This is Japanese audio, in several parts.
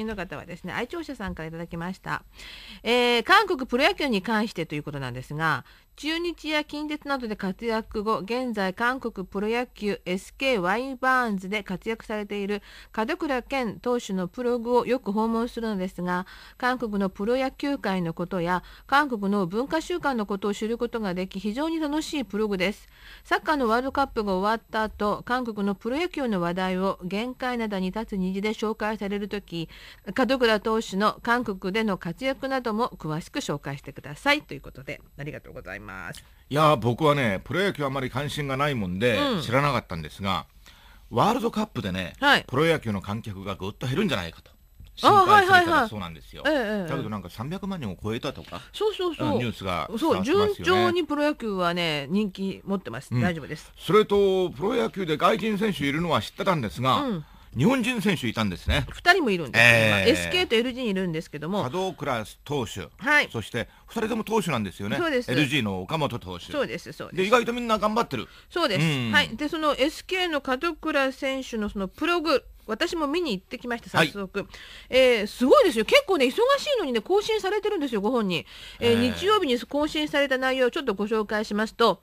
近の方はですね愛聴者さんからいただきました、えー、韓国プロ野球に関してということなんですが中日や近鉄などで活躍後現在韓国プロ野球 SK ワイバーンズで活躍されている門倉健投手のブログをよく訪問するのですが韓国のプロ野球界のことや韓国の文化習慣のことを知ることができ非常に楽しいブログですサッカーのワールドカップが終わった後韓国のプロ野球の話題を限界どに立つ虹で紹介される時門倉投手の韓国での活躍なども詳しく紹介してくださいということでありがとうございますいや僕はねプロ野球あまり関心がないもんで、知らなかったんですがワールドカップでね、はい、プロ野球の観客がぐっと減るんじゃないかと。心配されたそうなんですよ、はいはいはいええ、だけどなんか300万人を超えたとかそうそうそうニュースが、ね、そう順調にプロ野球はね人気持ってます、うん、大丈夫ですそれとプロ野球で外人選手いるのは知ってたんですが、うん日本人選手いたんですね2人もいるんです、ねえー、SK と LG にいるんですけども門倉投手、はい、そして2人とも投手なんですよねそうです LG の岡本投手そうですそうですで意外とみんな頑張ってるそうです、うん、はい、でその SK の門倉選手のそのプログ私も見に行ってきました早速、はい、えー、すごいですよ結構ね忙しいのにね更新されてるんですよご本人、えー、えー、日曜日に更新された内容をちょっとご紹介しますと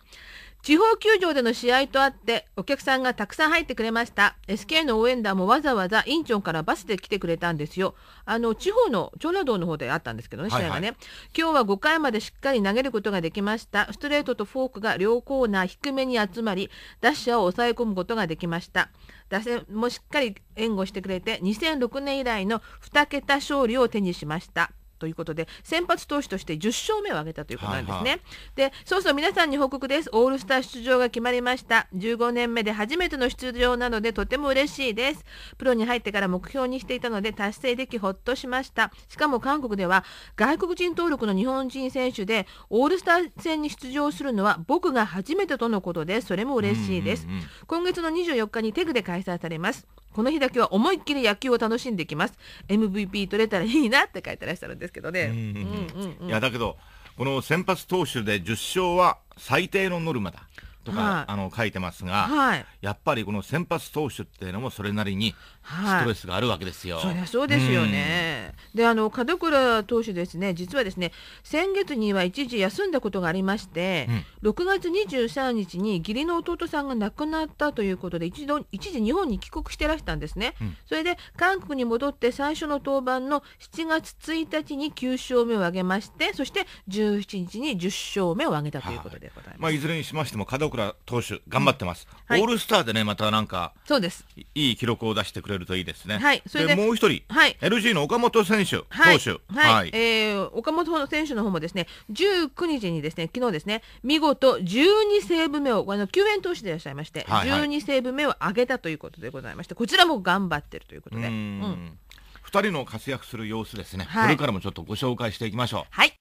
地方球場での試合とあってお客さんがたくさん入ってくれました SK の応援団もわざわざインチョンからバスで来てくれたんですよあの地方の長良道の方であったんですけどね試合がね、はいはい、今日は5回までしっかり投げることができましたストレートとフォークが両コーナー低めに集まり打者を抑え込むことができました打線もしっかり援護してくれて2006年以来の2桁勝利を手にしましたということで先発投手として10勝目を挙げたということなんですね。はいはい、でそうそう皆さんに報告ですオールスター出場が決まりました15年目で初めての出場なのでとても嬉しいですプロに入ってから目標にしていたので達成できほっとしましたしかも韓国では外国人登録の日本人選手でオールスター戦に出場するのは僕が初めてとのことでそれも嬉しいです、今月の24日にテグで開催されますこの日だけは思いっきり野球を楽しんできます MVP 取れたらいいなって書いてらっしゃるんですけどね。いやだけどこの先発投手で10勝は最低のノルマだ。とか、はい、あの書いてますが、はい、やっぱりこの先発投手っていうのもそれなりにストレスがあるわけですよ。はい、そりゃそうですよね。であの門倉投手ですね実はですね先月には一時休んだことがありまして、うん、6月23日に義理の弟さんが亡くなったということで一度一時日本に帰国してらしたんですね。うん、それで韓国に戻って最初の登板の7月1日に9勝目を挙げましてそして17日に10勝目を挙げたということでございます。まあ、いずれにしましても門倉投手頑張ってます、はい、オールスターでねまたなんかそうですいい記録を出してくれるといいですねはいそれでもう一人、はい、LG の岡本選手、はい、投手はい、はい、えー、岡本選手の方もですね19日にですね昨日ですね見事12セーブ目をあの救援投手でいらっしゃいまして、はいはい、12セーブ目を上げたということでございましてこちらも頑張ってるということでうん、2人の活躍する様子ですね、これからもちょっとご紹介していきましょうはい